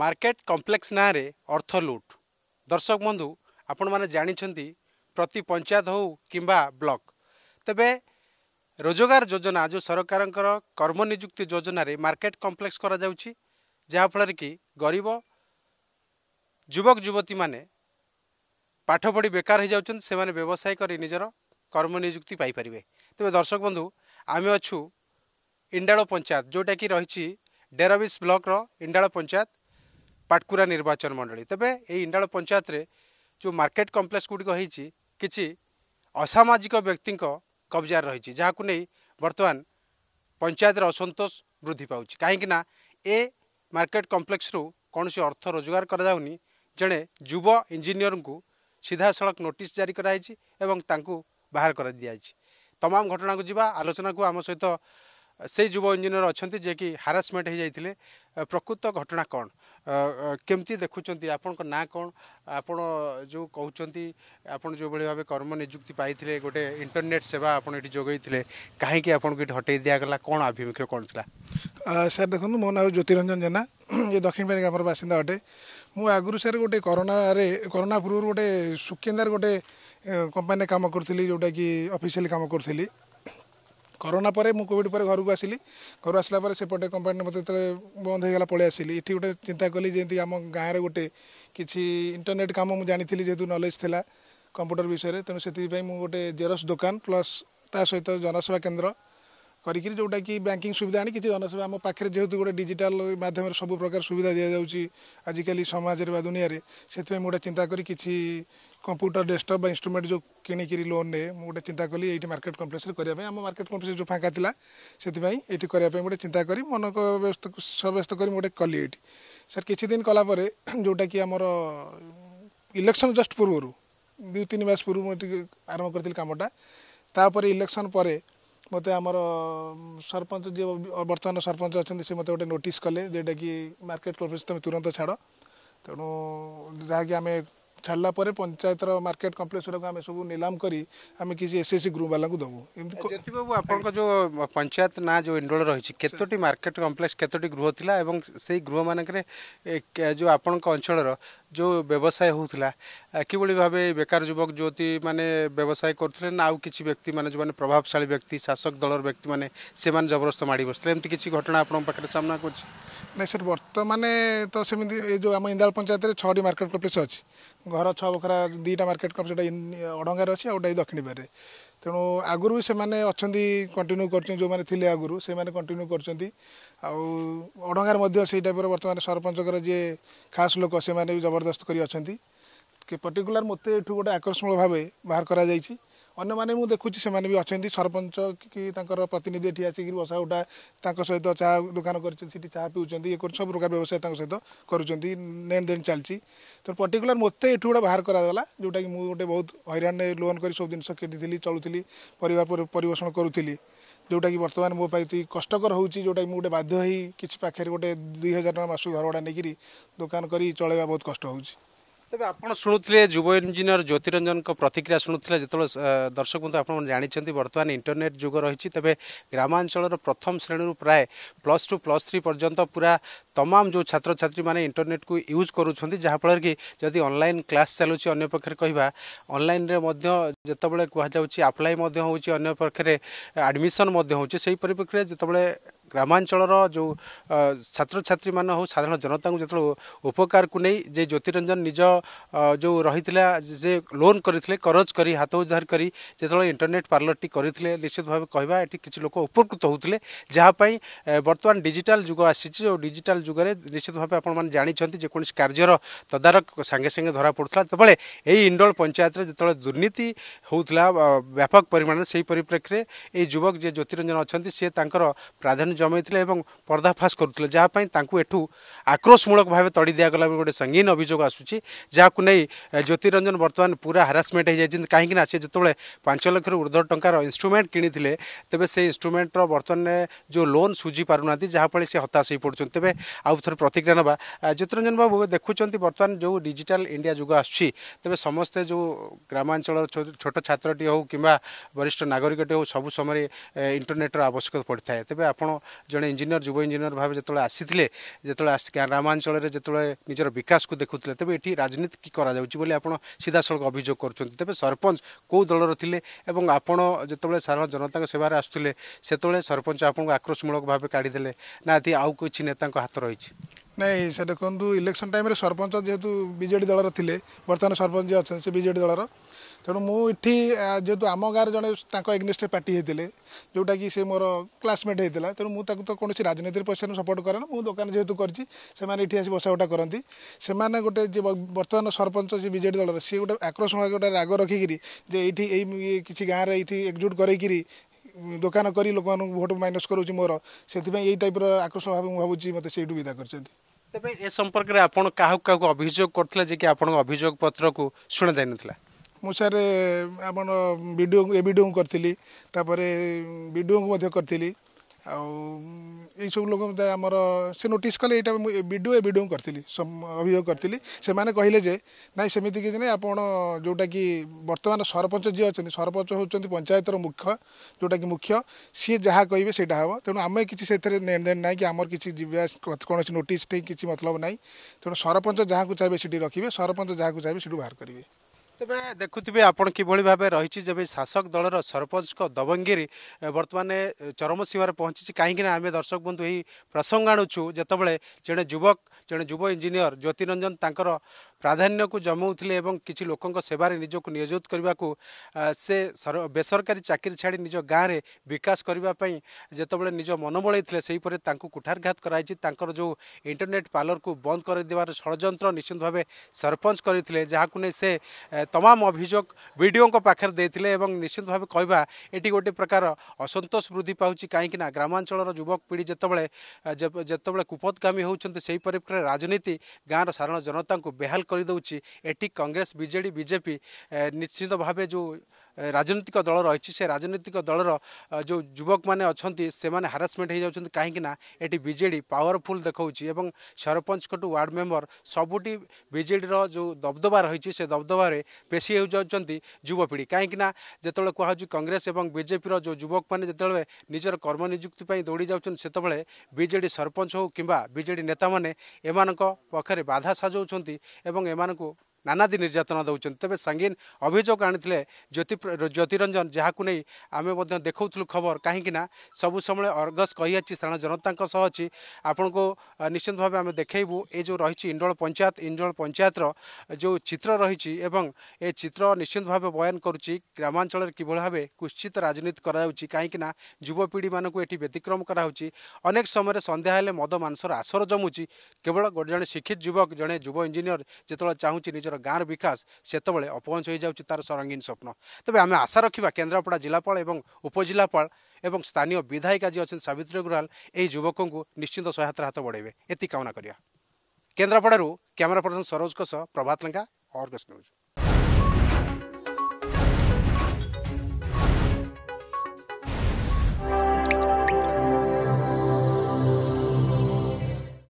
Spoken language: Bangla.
ମାର୍କେଟ କମ୍ପ୍ଲେକ୍ସ ନାଁରେ ଅର୍ଥ ଲୁଟ୍ ଦର୍ଶକ ବନ୍ଧୁ ଆପଣମାନେ ଜାଣିଛନ୍ତି ପ୍ରତି ପଞ୍ଚାୟତ ହେଉ କିମ୍ବା ବ୍ଲକ ତେବେ ରୋଜଗାର ଯୋଜନା ଯେଉଁ ସରକାରଙ୍କର କର୍ମନିଯୁକ୍ତି ଯୋଜନାରେ ମାର୍କେଟ କମ୍ପ୍ଲେକ୍ସ କରାଯାଉଛି ଯାହାଫଳରେ କି ଗରିବ ଯୁବକ ଯୁବତୀମାନେ ପାଠ ପଢ଼ି ବେକାର ହୋଇଯାଉଛନ୍ତି ସେମାନେ ବ୍ୟବସାୟ କରି ନିଜର କର୍ମନିଯୁକ୍ତି ପାଇପାରିବେ ତେବେ ଦର୍ଶକ ବନ୍ଧୁ ଆମେ ଅଛୁ ଇଣ୍ଡାଳ ପଞ୍ଚାୟତ ଯେଉଁଟାକି ରହିଛି ଡେରାବିସ୍ ବ୍ଲକର ଇଣ୍ଡାଳ ପଞ୍ଚାୟତ ପାଟକୁରା ନିର୍ବାଚନ ମଣ୍ଡଳୀ ତେବେ ଏହି ଇଣ୍ଡାଳ ପଞ୍ଚାୟତରେ ଯେଉଁ ମାର୍କେଟ କମ୍ପ୍ଲେକ୍ସ ଗୁଡ଼ିକ ହୋଇଛି କିଛି ଅସାମାଜିକ ବ୍ୟକ୍ତିଙ୍କ କବ୍ଜାରେ ରହିଛି ଯାହାକୁ ନେଇ ବର୍ତ୍ତମାନ ପଞ୍ଚାୟତରେ ଅସନ୍ତୋଷ ବୃଦ୍ଧି ପାଉଛି କାହିଁକି ନା ଏ ମାର୍କେଟ କମ୍ପ୍ଲେକ୍ସରୁ କୌଣସି ଅର୍ଥ ରୋଜଗାର କରାଯାଉନି ଜଣେ ଯୁବ ଇଞ୍ଜିନିୟରଙ୍କୁ ସିଧାସଳଖ ନୋଟିସ୍ ଜାରି କରାଯାଇଛି ଏବଂ ତାଙ୍କୁ ବାହାର କରାଯାଇଛି ତମାମ ଘଟଣାକୁ ଯିବା ଆଲୋଚନାକୁ ଆମ ସହିତ ସେଇ ଯୁବ ଇଞ୍ଜିନିୟର ଅଛନ୍ତି ଯିଏକି ହାରାସମେଣ୍ଟ ହୋଇଯାଇଥିଲେ ପ୍ରକୃତ ଘଟଣା କ'ଣ କେମିତି ଦେଖୁଛନ୍ତି ଆପଣଙ୍କ ନାଁ କ'ଣ ଆପଣ ଯେଉଁ କହୁଛନ୍ତି ଆପଣ ଯେଉଁଭଳି ଭାବେ କର୍ମ ନିଯୁକ୍ତି ପାଇଥିଲେ ଗୋଟେ ଇଣ୍ଟରନେଟ୍ ସେବା ଆପଣ ଏଠି ଯୋଗାଇଥିଲେ କାହିଁକି ଆପଣଙ୍କୁ ଏଠି ହଟାଇ ଦିଆଗଲା କ'ଣ ଆଭିମୁଖ୍ୟ କ'ଣ ଥିଲା ସାର୍ ଦେଖନ୍ତୁ ମୋ ନାଁ ଜ୍ୟୋତିରଞ୍ଜନ ଜେନା ଏ ଦକ୍ଷିଣ ବାରିକ ଆମର ବାସିନ୍ଦା ଅଟେ ମୁଁ ଆଗରୁ ସାର୍ ଗୋଟେ କରୋନାରେ କରୋନା ପୂର୍ବରୁ ଗୋଟେ ସୁକେନ୍ଦାର ଗୋଟେ କମ୍ପାନୀରେ କାମ କରୁଥିଲି ଯେଉଁଟାକି ଅଫିସିଆଲି କାମ କରୁଥିଲି করোনা পরে মু কোভিড পরে ঘরকু আসলি ঘর আসলা পরে সেপটে কোম্পানি মতো যেতে বন্ধ হয়ে গেল পড়ে আসলি এটি গোটে চিন্তা কলি যে আমার গাঁরে গোটে কিছু ইন্টরনেট কাম মু জাঁথিলি যেহেতু নলেজ লা কম্পুটর বিষয়ে তেমন সেই মু গোটে জেরক্স দোকান প্লস তা সহ জনসেবা কেন্দ্র করিকি যেটা কি ব্যাঙ্কিং সুবিধা আনি কিছু জনসেবা আমার পাখে যেহেতু গোটে ডিজিটাল মাধ্যমে সব প্রকার সুবিধা দিয়া যাচ্ছে আজকাল সমাজের বা দুনিয়ার সেই গোটে চিন্তা করি কিছু कम्प्युटर डेस्कटप बा इन्सट्रमेन्ट जो कि लोन नै गएर करिया मर्केट कम्प्लेक्स मार्केट कॉम्प्लेक्स जो फाँक थाहा सितिपी एटिरह गएर चिन्ता मन सब्यस्त गरिटे कली जोटा कि हमर इलेक्सन जस्ट रु दु तीन मास पूर्व म आरम्भ गरिपर इलेक्सन परे म सरपञ्च नोटिस सरपञ्च जेटा कि मार्केट कॉम्प्लेक्स मर्केट तुरंत छाडो छाड तेणु कि आमे छाड़ला पंचायत मार्केट कम्प्लेक्स गुराक सब निलाम करें किसी एस एस सी ग्रुप वाला दबू आप जो पंचायत ना जो इंडोल रही कतोटी मार्केट कम्प्लेक्स कतोटी गृह था से गृह मानक जो आपण अंचल जो व्यवसाय होता कि भाव बेकार युवक जो मैंने व्यवसाय करते ना आउ किसी व्यक्ति मैंने जो मैंने प्रभावशा व्यक्ति शासक दल व्यक्ति मैंने जबरदस्त माड़ बस एम कि घटना आपके कर नहीं सर बर्तमान तो सेम जो आम इंदाल पंचायत छी मार्केट कम्प्लेक्स अच्छी ଘର ଛଅ ପଖରା ଦୁଇଟା ମାର୍କେଟ କମ୍ପ ସେଇଟା ଅଡ଼ଙ୍ଗାରେ ଅଛି ଆଉ ଗୋଟେ ଦକ୍ଷିଣବାରରେ ତେଣୁ ଆଗରୁ ସେମାନେ ଅଛନ୍ତି କଣ୍ଟିନ୍ୟୁ କରୁଛନ୍ତି ଯେଉଁମାନେ ଥିଲେ ଆଗରୁ ସେମାନେ କଣ୍ଟିନ୍ୟୁ କରୁଛନ୍ତି ଆଉ ଅଡ଼ଙ୍ଗାରେ ମଧ୍ୟ ସେଇ ଟାଇପ୍ର ବର୍ତ୍ତମାନ ସରପଞ୍ଚଙ୍କର ଯିଏ ଖାସ୍ ଲୋକ ସେମାନେ ବି ଜବରଦସ୍ତ କରି ଅଛନ୍ତି ପର୍ଟିକୁଲାର ମୋତେ ଏଠୁ ଗୋଟେ ଆକର୍ଷଣୀୟ ଭାବେ ବାହାର କରାଯାଇଛି अन्य म देखुन अहिले सरपंच कि तर प्रतिनिधि एसिक बसा उठास चा दोकान चा कर सबै प्रकारको व्यवसाय तेनदेन चाहिँ तर पर्टिकुलर मते युटा बाह्र गरागला जोटा महत्त्व हैरा लोन गरि सबै जिस किनि चलुति परिवेश गरुति जोटाकि बर्तन म कष्टकर हौँछ जोटा मध्यहक पाखेर गए दुई हजार टासु घरभडा नै दोकान गरि चलैवा बहुत कष्ट हौ তবে আপনার শুণুলে যুব ইঞ্জিনিয়র জ্যোতিরঞ্জন প্রতিক্রিয়া শুণুলে যেত দর্শক বন্ধু আপনার জাঁচান বর্তমান ইন্টরনেট যুগ রয়েছে তবে গ্রামাঞ্চলের প্রথম শ্রেণী প্রায় প্লস টু প্লস থ্রি পর্যন্ত পুরা তমাম যে ছাত্রছাত্রী মানে ইন্টরনেট কু ইউজ করছেন যাফলের কি যদি অনলাইন ক্লাস চালুছে অন্য পক্ষে কহা অনলাইনে যেতবে যাচ্ছে আপ্লাই হচ্ছে অন্য পক্ষে আডমিশন হচ্ছে সেই পরিপ্রেক্ষিতে যেতবে ଗ୍ରାମାଞ୍ଚଳର ଯେଉଁ ଛାତ୍ରଛାତ୍ରୀମାନେ ହେଉ ସାଧାରଣ ଜନତାଙ୍କୁ ଯେତେବେଳେ ଉପକାରକୁ ନେଇ ଯେ ଜ୍ୟୋତିରଞ୍ଜନ ନିଜ ଯେଉଁ ରହିଥିଲା ଯେ ଲୋନ୍ କରିଥିଲେ କରଜ କରି ହାତ ଉଦ୍ଧାର କରି ଯେତେବେଳେ ଇଣ୍ଟରନେଟ୍ ପାର୍ଲରଟି କରିଥିଲେ ନିଶ୍ଚିତ ଭାବେ କହିବା ଏଠି କିଛି ଲୋକ ଉପକୃତ ହେଉଥିଲେ ଯାହାପାଇଁ ବର୍ତ୍ତମାନ ଡିଜିଟାଲ ଯୁଗ ଆସିଛି ଓ ଡିଜିଟାଲ ଯୁଗରେ ନିଶ୍ଚିତ ଭାବେ ଆପଣମାନେ ଜାଣିଛନ୍ତି ଯେକୌଣସି କାର୍ଯ୍ୟର ତଦାରଖ ସାଙ୍ଗେ ସାଙ୍ଗେ ଧରା ପଡ଼ୁଥିଲା ସେତେବେଳେ ଏହି ଇଣ୍ଡୋଳ ପଞ୍ଚାୟତରେ ଯେତେବେଳେ ଦୁର୍ନୀତି ହେଉଥିଲା ବ୍ୟାପକ ପରିମାଣରେ ସେହି ପରିପ୍ରେକ୍ଷୀରେ ଏହି ଯୁବକ ଯିଏ ଜ୍ୟୋତିରଞ୍ଜନ ଅଛନ୍ତି ସିଏ ତାଙ୍କର ପ୍ରାଧାନ୍ୟ জমাইলে এবং পর্দাফাশ করুলে যাপাই তাঁকু এঠু আক্রোশমূলক ভাবে তড়ি দিয়ে গলা গোটে সঙ্গীন অভিযোগ আসুচি যা নেই জ্যোতিরঞ্জন বর্তমানে পুরা হারাসমেন্ট হয়ে যাই কিন্তু না সে যেত পাঁচ লক্ষর ঊর্ধ্ব টাকার ইনস্ট্রুমেন্ট কিনিলে তেবে সেই ইনস্ট্রুমেন্টর বর্তমানে যে লোন সুজি পু না যাফলে সে হতাশ হয়ে পড়ছেন তেবে আউথরে প্রতিক্রিয়া নেওয়া জ্যোতিরঞ্জন বাবু দেখুম বর্তমানে যে ডিজিটাল ইন্ডিয়া যুগ আসছে তেবে সমস্ত যে গ্রামাঞ্চল ছোট ছাত্রটি হোক কিংবা বরিষ্ঠ নাগরিকটি হোক সবু সময় ইন্টরনেটর আবশ্যক পড়ে থাকে তবে আপনার ଜଣେ ଇଞ୍ଜିନିୟର ଯୁବ ଇଞ୍ଜିନିୟର ଭାବେ ଯେତେବେଳେ ଆସିଥିଲେ ଯେତେବେଳେ ଆସି ଗ୍ରାମାଞ୍ଚଳରେ ଯେତେବେଳେ ନିଜର ବିକାଶକୁ ଦେଖୁଥିଲେ ତେବେ ଏଠି ରାଜନୀତି କି କରାଯାଉଛି ବୋଲି ଆପଣ ସିଧାସଳଖ ଅଭିଯୋଗ କରୁଛନ୍ତି ତେବେ ସରପଞ୍ଚ କେଉଁ ଦଳର ଥିଲେ ଏବଂ ଆପଣ ଯେତେବେଳେ ସାଧାରଣ ଜନତାଙ୍କ ସେବାରେ ଆସୁଥିଲେ ସେତେବେଳେ ସରପଞ୍ଚ ଆପଣଙ୍କୁ ଆକ୍ରୋଶମୂଳକ ଭାବେ କାଢ଼ିଦେଲେ ନା ଏଠି ଆଉ କିଛି ନେତାଙ୍କ ହାତ ରହିଛି नै सुरु इलेक्सन टाइम सरपञ्च विजेडि दल र ले से विजेडि दल र तिहे आम गाँ र जे एगेन्स पार्टी जोटा जोटाकि से मोर क्लासमेट हुन्छ त तो राजनैतिक पैसा नै सपोर्ट करानु म दोकान जु गरिसके गए बर्तमान सरपञ्च विजेडि दल र सि गए आक्रोशा राग रेखिरी कि गाँ र यी एकजुट गरेकरी दुकान करी लोक मोर त्यही टाइप र आक्रोषण भाइ म भु म विधा তবে এ সম্পর্কে আপনার কাহ কাহ অভিযোগ করলে যে কি আপনার অভিযোগ পত্রক শুনে যাই নথিলা ମୁଁ ସାର୍ ଆପଣ ବିଡ଼ିଓଙ୍କୁ ଏ করি କରିଥିଲି ତାପରେ ବିଡ଼ିଓଙ୍କୁ ମଧ୍ୟ କରିଥିଲି ଆଉ ଏଇସବୁ ଲୋକ ଆମର ସେ ନୋଟିସ୍ କଲେ ଏଇଟା ମୁଁ ବିଡ଼ିଓ ଏ ବିଡ଼ିଓଙ୍କୁ କରିଥିଲି ଅଭିଯୋଗ କରିଥିଲି ସେମାନେ କହିଲେ ଯେ ନାଇଁ ସେମିତି କିଛି ନାହିଁ ଆପଣ ଯେଉଁଟାକି ବର୍ତ୍ତମାନ ସରପଞ୍ଚ ଯିଏ ଅଛନ୍ତି ସରପଞ୍ଚ ହେଉଛନ୍ତି ପଞ୍ଚାୟତର ମୁଖ୍ୟ ଯେଉଁଟାକି ମୁଖ୍ୟ ସିଏ ଯାହା କହିବେ ସେଇଟା ହେବ ତେଣୁ ଆମେ କିଛି ସେଥିରେ ନେଣଦେଣ ନାହିଁ କି ଆମର କିଛି ଯିବା କୌଣସି ନୋଟିସ୍ ଠେଇ କିଛି ମତଲବ ନାହିଁ ତେଣୁ ସରପଞ୍ଚ ଯାହାକୁ ଚାହିଁବେ ସେଠି ରଖିବେ ସରପଞ୍ଚ ଯାହାକୁ ଚାହିଁବେ ସେଠୁ ବାହାର କରିବେ तपाईँ देख्थ्यो भाबे भावे रहि शासक दल सरपंच को दबंगिरी वर्तमाने चरम सीमै पहुँचि काहीँक आमे दर्शक बन्धु यही प्रसंग आणुछु जति बेला जे जुवक जन जुव इन्जिनयर ज्योतिरञ्जन तर ପ୍ରାଧାନ୍ୟକୁ ଜମାଉଥିଲେ ଏବଂ କିଛି ଲୋକଙ୍କ ସେବାରେ ନିଜକୁ ନିୟୋଜିତ କରିବାକୁ ସେ ବେସରକାରୀ ଚାକିରି ଛାଡ଼ି ନିଜ ଗାଁରେ ବିକାଶ କରିବା ପାଇଁ ଯେତେବେଳେ ନିଜ ମନ ବଳେଇଥିଲେ ସେହିପରି ତାଙ୍କୁ କୁଠାରଘାତ କରାଯାଇଛି ତାଙ୍କର ଯେଉଁ ଇଣ୍ଟରନେଟ୍ ପାର୍ଲରକୁ ବନ୍ଦ କରିଦେବାର ଷଡ଼ଯନ୍ତ୍ର ନିଶ୍ଚିତ ଭାବେ ସରପଞ୍ଚ କରିଥିଲେ ଯାହାକୁ ନେଇ ସେ ତମାମ ଅଭିଯୋଗ ବିଡ଼ିଓଙ୍କ ପାଖରେ ଦେଇଥିଲେ ଏବଂ ନିଶ୍ଚିତ ଭାବେ କହିବା ଏଠି ଗୋଟେ ପ୍ରକାର ଅସନ୍ତୋଷ ବୃଦ୍ଧି ପାଉଛି କାହିଁକିନା ଗ୍ରାମାଞ୍ଚଳର ଯୁବପିଢ଼ି ଯେତେବେଳେ ଯେତେବେଳେ କୁପୋତ୍ଗାମୀ ହେଉଛନ୍ତି ସେହି ପରିପ୍ରେକ୍ଷୀରେ ରାଜନୀତି ଗାଁର ସାଧାରଣ ଜନତାଙ୍କୁ ବେହାଲ करदे एटी कांग्रेस विजेड बीजेपी निश्चित भाव जो ରାଜନୈତିକ ଦଳ ରହିଛି ସେ ରାଜନୈତିକ ଦଳର ଯେଉଁ ଯୁବକମାନେ ଅଛନ୍ତି ସେମାନେ ହାରାସମେଣ୍ଟ ହୋଇଯାଉଛନ୍ତି କାହିଁକିନା ଏଠି ବିଜେଡ଼ି ପାୱାରଫୁଲ୍ ଦେଖାଉଛି ଏବଂ ସରପଞ୍ଚଙ୍କଠୁ ୱାର୍ଡ଼ ମେମ୍ବର ସବୁଠି ବିଜେଡ଼ିର ଯେଉଁ ଦବଦବା ରହିଛି ସେ ଦବଦବାରେ ବେଶୀ ହୋଇଯାଉଛନ୍ତି ଯୁବପିଢ଼ି କାହିଁକିନା ଯେତେବେଳେ କୁହାଯାଉଛି କଂଗ୍ରେସ ଏବଂ ବିଜେପିର ଯେଉଁ ଯୁବକମାନେ ଯେତେବେଳେ ନିଜର କର୍ମନିଯୁକ୍ତି ପାଇଁ ଦୌଡ଼ି ଯାଉଛନ୍ତି ସେତେବେଳେ ବିଜେଡ଼ି ସରପଞ୍ଚ ହେଉ କିମ୍ବା ବିଜେଡ଼ି ନେତାମାନେ ଏମାନଙ୍କ ପକ୍ଷରେ ବାଧା ସାଜଉଛନ୍ତି ଏବଂ ଏମାନଙ୍କୁ নানাদি নির্যাতনা দেছেন তবে সাঙ্গীন অভিযোগ আনিলে জ্যোতি জ্যোতিরঞ্জন যা আমি দেখাউলু খবর কিন্তু না সবু সময় অর্গস কইয়াছি সাধারণ জনতা অছি আপনার নিশ্চিত ভাবে আমি দেখাইবু এই যে রয়েছে ইন্ডল পঞ্চায়েত ইন্ডল পঞ্চায়েতর যে চিত্র রয়েছে এবং এ চিত্র নিশ্চিত ভাবে বয়ান করছি গ্রামাঞ্চলের কিভাবে ভাবে কুশ্চিত রাজনীতি করা যাচ্ছে কিনা যুবপিঢ়ি মানুষ এটি ব্যতিক্রম করা হচ্ছে অনেক সময় সন্ধ্যা হলে মদ মাংসর আসর জমুচি কেবল জন শিক্ষিত যুবক জন যুব ইঞ্জিনিয়র যেত চাহুচি নিজের ନିଜର ଗାଁର ବିକାଶ ସେତେବେଳେ ଅପହଞ୍ଚ ହୋଇଯାଉଛି ତା'ର ସରଙ୍ଗୀନ ସ୍ୱପ୍ନ ତେବେ ଆମେ ଆଶା ରଖିବା କେନ୍ଦ୍ରାପଡ଼ା ଜିଲ୍ଲାପାଳ ଏବଂ ଉପଜିଲ୍ଲାପାଳ ଏବଂ ସ୍ଥାନୀୟ ବିଧାୟିକା ଯିଏ ଅଛନ୍ତି ସାବିତ୍ରୀ ଅଗ୍ରୱାଲ ଏହି ଯୁବକଙ୍କୁ ନିଶ୍ଚିନ୍ତ ସହାୟତାର ହାତ ବଢ଼ାଇବେ ଏତିକି କାମନା କରିବା କେନ୍ଦ୍ରାପଡ଼ାରୁ କ୍ୟାମେରା ପର୍ସନ ସରୋଜଙ୍କ ସହ ପ୍ରଭାତ ଲେଙ୍କା ଅର୍ଗସ୍ ନ୍ୟୁଜ୍